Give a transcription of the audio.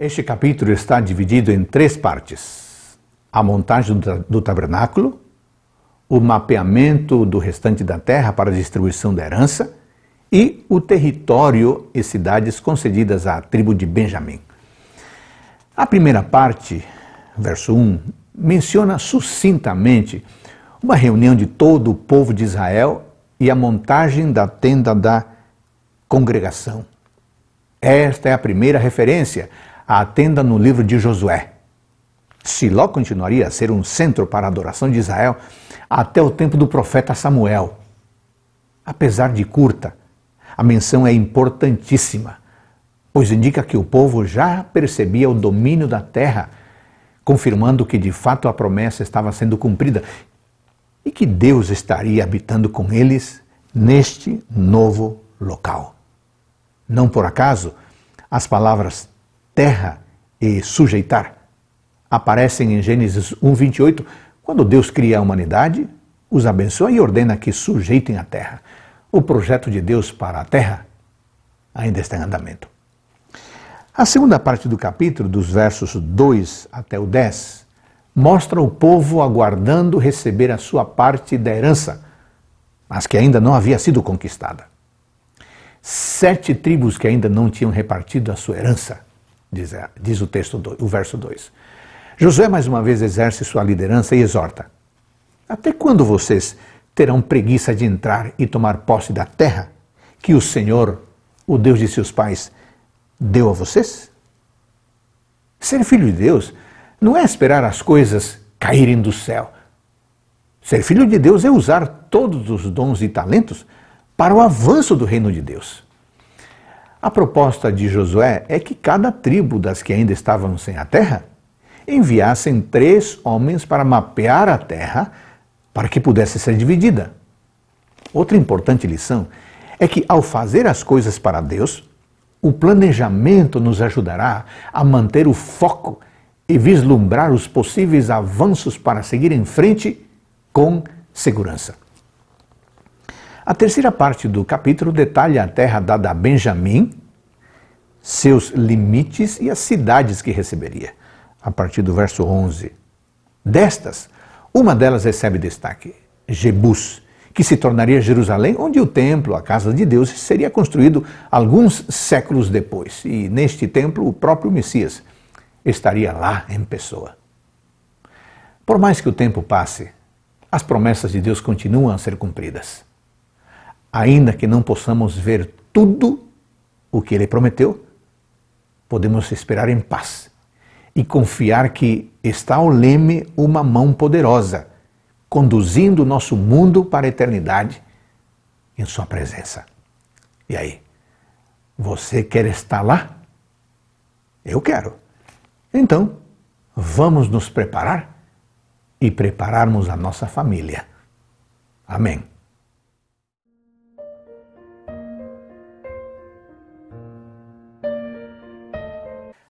Este capítulo está dividido em três partes: a montagem do tabernáculo, o mapeamento do restante da terra para a distribuição da herança e o território e cidades concedidas à tribo de Benjamim. A primeira parte, verso 1, menciona sucintamente uma reunião de todo o povo de Israel e a montagem da tenda da congregação. Esta é a primeira referência a tenda no livro de Josué. Siló continuaria a ser um centro para a adoração de Israel até o tempo do profeta Samuel. Apesar de curta, a menção é importantíssima, pois indica que o povo já percebia o domínio da terra, confirmando que de fato a promessa estava sendo cumprida e que Deus estaria habitando com eles neste novo local. Não por acaso, as palavras terra e sujeitar, aparecem em Gênesis 1:28, quando Deus cria a humanidade, os abençoa e ordena que sujeitem a terra. O projeto de Deus para a terra ainda está em andamento. A segunda parte do capítulo, dos versos 2 até o 10, mostra o povo aguardando receber a sua parte da herança, mas que ainda não havia sido conquistada. Sete tribos que ainda não tinham repartido a sua herança diz, eh, diz o texto, do, o verso 2. Josué mais uma vez exerce sua liderança e exorta: Até quando vocês terão preguiça de entrar e tomar posse da terra que o Senhor, o Deus de seus pais, deu a vocês? Ser filho de Deus não é esperar as coisas caírem do céu. Ser filho de Deus é usar todos os dons e talentos para o avanço do reino de Deus. A proposta de Josué é que cada tribo das que ainda estavam sem a terra enviassem três homens para mapear a terra para que pudesse ser dividida. Outra importante lição é que, ao fazer as coisas para Deus, o planejamento nos ajudará a manter o foco e vislumbrar os possíveis avanços para seguir em frente com segurança. A terceira parte do capítulo detalha a terra dada a Benjamim, seus limites e as cidades que receberia, a partir do verso 11. Destas, uma delas recebe destaque, Jebus, que se tornaria Jerusalém, onde o templo, a casa de Deus, seria construído alguns séculos depois. E neste templo, o próprio Messias estaria lá em pessoa. Por mais que o tempo passe, as promessas de Deus continuam a ser cumpridas ainda que não possamos ver tudo o que ele prometeu, podemos esperar em paz e confiar que está ao leme uma mão poderosa, conduzindo o nosso mundo para a eternidade em Sua presença. E aí, você quer estar lá? Eu quero. Então, vamos nos preparar e prepararmos a nossa família. Amém.